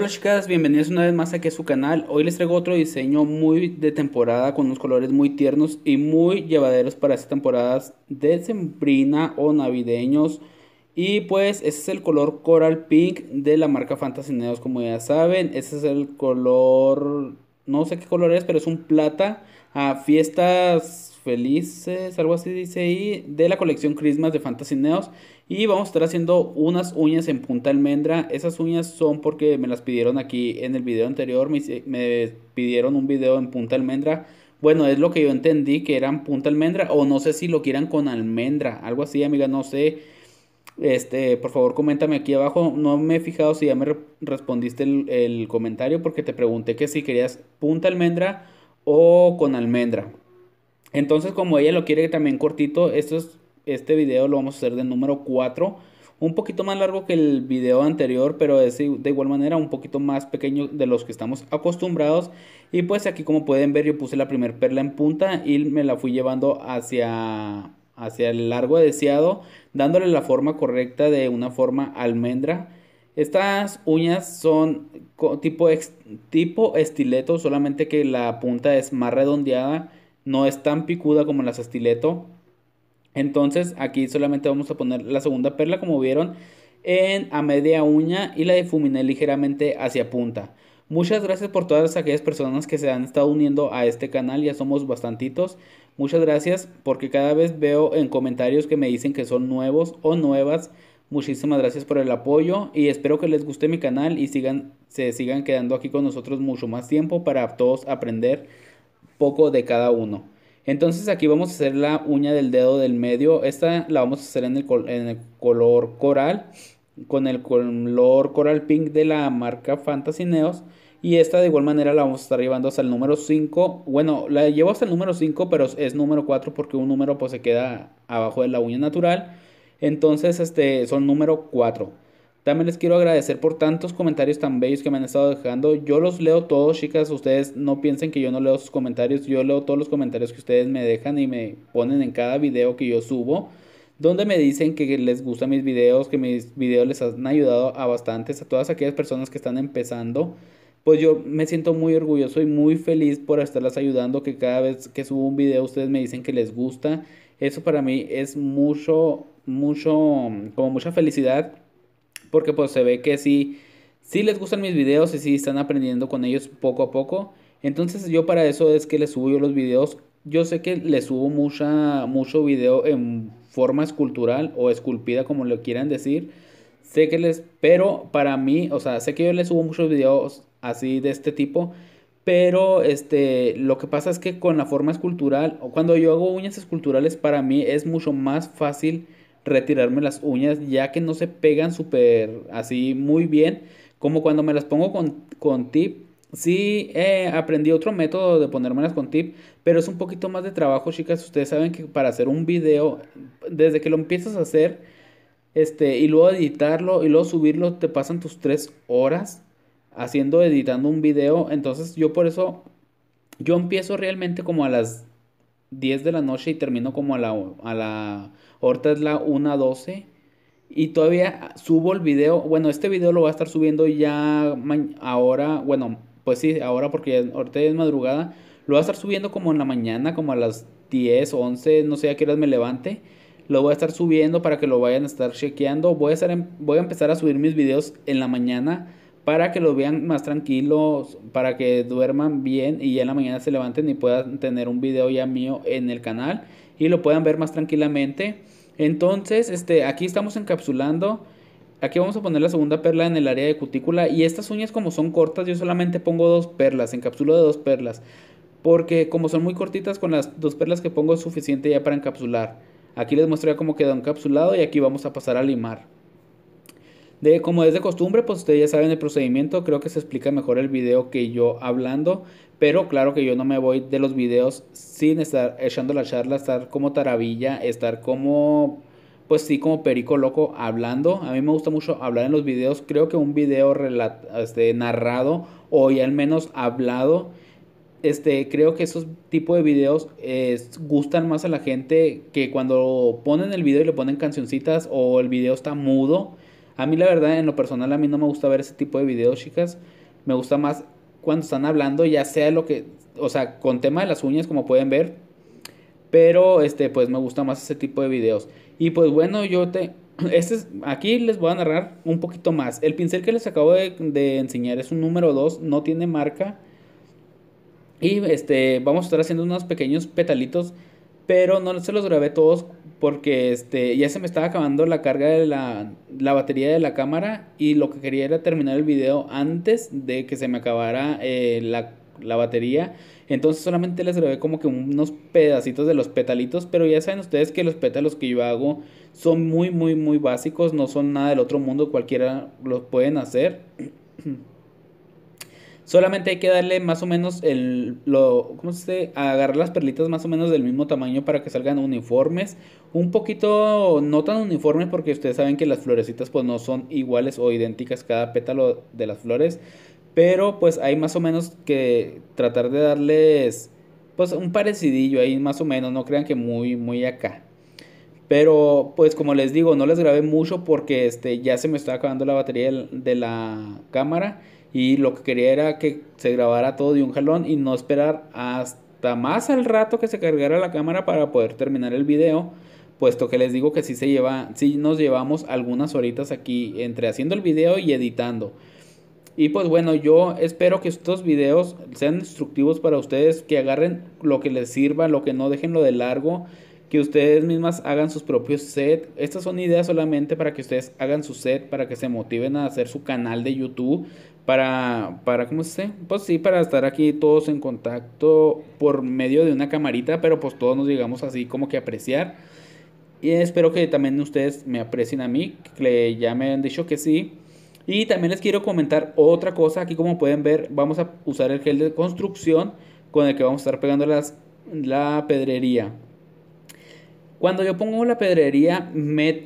Hola chicas, bienvenidos una vez más aquí a su canal. Hoy les traigo otro diseño muy de temporada con unos colores muy tiernos y muy llevaderos para estas temporadas de sembrina o navideños. Y pues este es el color Coral Pink de la marca Fantasy Neos, como ya saben. ese es el color, no sé qué color es, pero es un plata. A fiestas felices, algo así dice ahí, de la colección Christmas de Fantasy Neos. Y vamos a estar haciendo unas uñas en punta almendra. Esas uñas son porque me las pidieron aquí en el video anterior. Me, pidieron un video en punta almendra. Bueno, es lo que yo entendí que eran punta almendra. O no sé si lo quieran con almendra. Algo así, amiga, no sé. Este, por favor, coméntame aquí abajo. No me he fijado si ya me respondiste el comentario porque te pregunté que si querías punta almendra o con almendra. Entonces, como ella lo quiere también cortito, esto es, este video lo vamos a hacer de número 4. Un poquito más largo que el video anterior, pero de igual manera un poquito más pequeño de los que estamos acostumbrados. Y pues aquí como pueden ver yo puse la primer perla en punta y me la fui llevando hacia, hacia el largo deseado, dándole la forma correcta de una forma almendra. Estas uñas son tipo, tipo estileto, solamente que la punta es más redondeada no es tan picuda como las estileto. Entonces aquí solamente vamos a poner la segunda perla como vieron en a media uña y la difuminé ligeramente hacia punta. Muchas gracias por todas aquellas personas que se han estado uniendo a este canal, ya somos bastantitos. Muchas gracias porque cada vez veo en comentarios que me dicen que son nuevos o nuevas. Muchísimas gracias por el apoyo y espero que les guste mi canal y sigan, se sigan quedando aquí con nosotros mucho más tiempo para todos aprender poco de cada uno. Entonces aquí vamos a hacer la uña del dedo del medio. Esta la vamos a hacer en el, color coral, con el color coral pink de la marca Fantasy Neos. Y esta de igual manera la vamos a estar llevando hasta el número 5. Bueno, la llevo hasta el número 5, pero es número 4 porque un número pues se queda abajo de la uña natural. Entonces, este, son número 4. También les quiero agradecer por tantos comentarios tan bellos que me han estado dejando. Yo los leo todos, chicas. Ustedes no piensen que yo no leo sus comentarios. Yo leo todos los comentarios que ustedes me dejan y me ponen en cada video que yo subo. Donde me dicen que les gustan mis videos, que mis videos les han ayudado a bastantes, a todas aquellas personas que están empezando. Pues yo me siento muy orgulloso y muy feliz por estarlas ayudando, que cada vez que subo un video ustedes me dicen que les gusta. Eso para mí es mucho, mucho, como mucha felicidad porque pues se ve que sí, sí les gustan mis videos y sí están aprendiendo con ellos poco a poco. Entonces yo para eso es que les subo yo los videos. Yo sé que les subo mucha, mucho video en forma escultural o esculpida como lo quieran decir. Sé que les, pero para mí, o sea, sé que yo les subo muchos videos así de este tipo. Pero este, lo que pasa es que con la forma escultural, o cuando yo hago uñas esculturales, para mí es mucho más fácil retirarme las uñas ya que no se pegan súper así muy bien como cuando me las pongo con, con tip. Sí, eh, aprendí otro método de ponérmelas con tip, pero es un poquito más de trabajo, chicas. Ustedes saben que para hacer un video, desde que lo empiezas a hacer, este, y luego editarlo, y luego subirlo, te pasan tus tres horas haciendo, editando un video. Entonces yo por eso, yo empiezo realmente como a las 10 de la noche y termino como a la, a la, ahorita es la 1 12 y todavía subo el video, bueno, este video lo voy a estar subiendo ya ahora, bueno, pues sí, ahora porque ahorita es madrugada, lo voy a estar subiendo como en la mañana, como a las 10, 11, no sé a qué hora me levante. Lo voy a estar subiendo para que lo vayan a estar chequeando. Voy a, estar em, voy a empezar a subir mis videos en la mañana para que lo vean más tranquilos, para que duerman bien y ya en la mañana se levanten y puedan tener un video ya mío en el canal y lo puedan ver más tranquilamente. Entonces, este, aquí estamos encapsulando. Aquí vamos a poner la segunda perla en el área de cutícula y estas uñas como son cortas, yo solamente pongo dos perlas, encapsulo de dos perlas. Porque como son muy cortitas, con las dos perlas que pongo es suficiente ya para encapsular. Aquí les ya cómo quedó encapsulado y aquí vamos a pasar a limar. De, como es de costumbre, pues ustedes ya saben el procedimiento, creo que se explica mejor el video que yo hablando, pero claro que yo no me voy de los videos sin estar echando la charla, estar como taravilla, estar como, pues sí, como perico loco hablando. A mí me gusta mucho hablar en los videos, creo que un video este, narrado o ya al menos hablado este, creo que esos tipos de videos gustan más a la gente que cuando ponen el video y le ponen cancioncitas o el video está mudo. A mí la verdad, en lo personal, a mí no me gusta ver ese tipo de videos, chicas. Me gusta más cuando están hablando, ya sea lo que, o sea, con tema de las uñas, como pueden ver. Pero, este, pues me gusta más ese tipo de videos. Y pues bueno, yo te, este es, aquí les voy a narrar un poquito más. El pincel que les acabo de, enseñar es un número 2, no tiene marca. Y este, vamos a estar haciendo unos pequeños petalitos pero no se los grabé todos porque este, ya se me estaba acabando la carga de la, batería de la cámara y lo que quería era terminar el video antes de que se me acabara eh, la, batería. Entonces solamente les grabé como que unos pedacitos de los petalitos, pero ya saben ustedes que los pétalos que yo hago son muy, muy, muy básicos, no son nada del otro mundo, cualquiera los pueden hacer. Solamente hay que darle más o menos el, lo, ¿cómo se dice? Agarrar las perlitas más o menos del mismo tamaño para que salgan uniformes. Un poquito no tan uniformes porque ustedes saben que las florecitas pues no son iguales o idénticas cada pétalo de las flores. Pero pues hay más o menos que tratar de darles pues un parecidillo ahí más o menos. No crean que muy, muy acá. Pero pues como les digo, no les grabé mucho porque este, ya se me está acabando la batería de la cámara. Y lo que quería era que se grabara todo de un jalón y no esperar hasta más al rato que se cargara la cámara para poder terminar el video. Puesto que les digo que sí, se lleva, sí nos llevamos algunas horitas aquí entre haciendo el video y editando. Y pues bueno, yo espero que estos videos sean instructivos para ustedes, que agarren lo que les sirva, lo que no dejen lo de largo, que ustedes mismas hagan sus propios set. Estas son ideas solamente para que ustedes hagan su set, para que se motiven a hacer su canal de YouTube, para, para ¿cómo se Pues sí, para estar aquí todos en contacto por medio de una camarita, pero pues todos nos llegamos así como que apreciar. Y espero que también ustedes me aprecien a mí, que ya me han dicho que sí. Y también les quiero comentar otra cosa, aquí como pueden ver, vamos a usar el gel de construcción con el que vamos a estar pegando las, la pedrería. Cuando yo pongo la pedrería,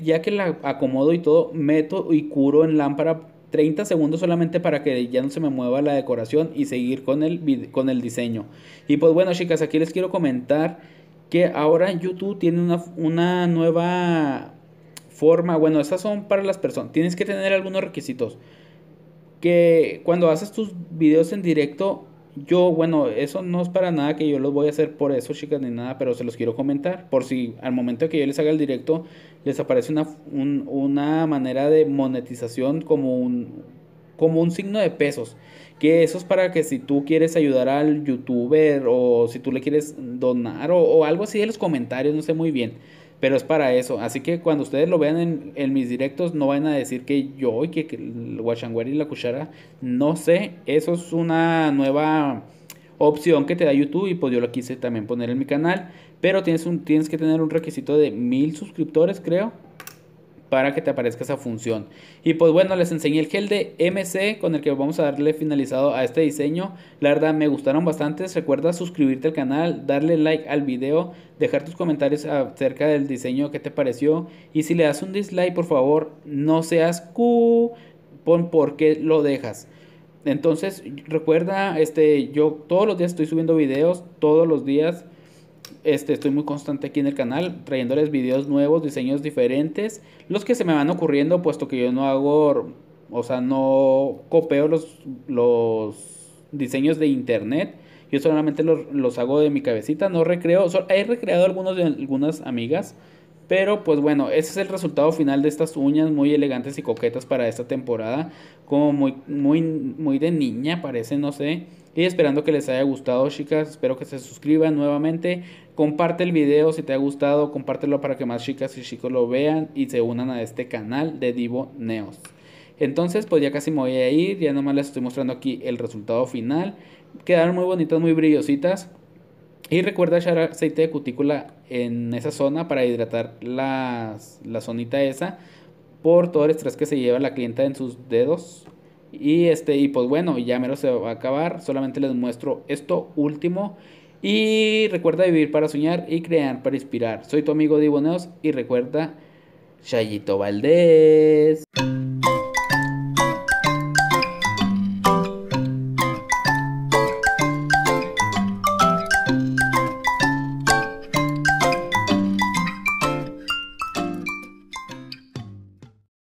ya que la acomodo y todo, meto y curo en lámpara 30 segundos solamente para que ya no se me mueva la decoración y seguir con el, con el diseño. Y pues bueno chicas, aquí les quiero comentar que ahora YouTube tiene una, una nueva forma. Bueno, estas son para las personas. Tienes que tener algunos requisitos. Que cuando haces tus videos en directo yo, bueno, eso no es para nada que yo los voy a hacer por eso, chicas, ni nada, pero se los quiero comentar. Por si al momento que yo les haga el directo, les aparece una, una manera de monetización como un, como un signo de pesos. Que eso es para que si tú quieres ayudar al youtuber o si tú le quieres donar o, o algo así de los comentarios, no sé muy bien pero es para eso. Así que cuando ustedes lo vean en, mis directos, no van a decir que yo y que, el y la cuchara, no sé, eso es una nueva opción que te da YouTube y pues yo lo quise también poner en mi canal, pero tienes, tienes que tener un requisito de mil suscriptores, creo para que te aparezca esa función. Y pues bueno, les enseñé el gel de MC con el que vamos a darle finalizado a este diseño. La verdad me gustaron bastante Recuerda suscribirte al canal, darle like al video, dejar tus comentarios acerca del diseño que te pareció. Y si le das un dislike, por favor, no seas cu, pon por qué lo dejas. Entonces, recuerda, este, yo todos los días estoy subiendo videos, todos los días este, estoy muy constante aquí en el canal, trayéndoles videos nuevos, diseños diferentes, los que se me van ocurriendo, puesto que yo no hago, o sea, no copio los, los diseños de internet, yo solamente los, hago de mi cabecita, no recreo, he recreado algunos de algunas amigas, pero pues bueno, ese es el resultado final de estas uñas muy elegantes y coquetas para esta temporada. Como muy, muy, muy de niña parece, no sé. Y esperando que les haya gustado, chicas. Espero que se suscriban nuevamente. Comparte el video si te ha gustado. Compártelo para que más chicas y chicos lo vean y se unan a este canal de Divo Neos. Entonces, pues ya casi me voy a ir. Ya nomás les estoy mostrando aquí el resultado final. Quedaron muy bonitas, muy brillositas. Y recuerda echar aceite de cutícula en esa zona para hidratar la zonita esa por todo el estrés que se lleva la clienta en sus dedos. Y, este, y pues bueno, ya mero se va a acabar. Solamente les muestro esto último. Y recuerda vivir para soñar y crear para inspirar. Soy tu amigo Diboneos y recuerda, ¡Shayito Valdés.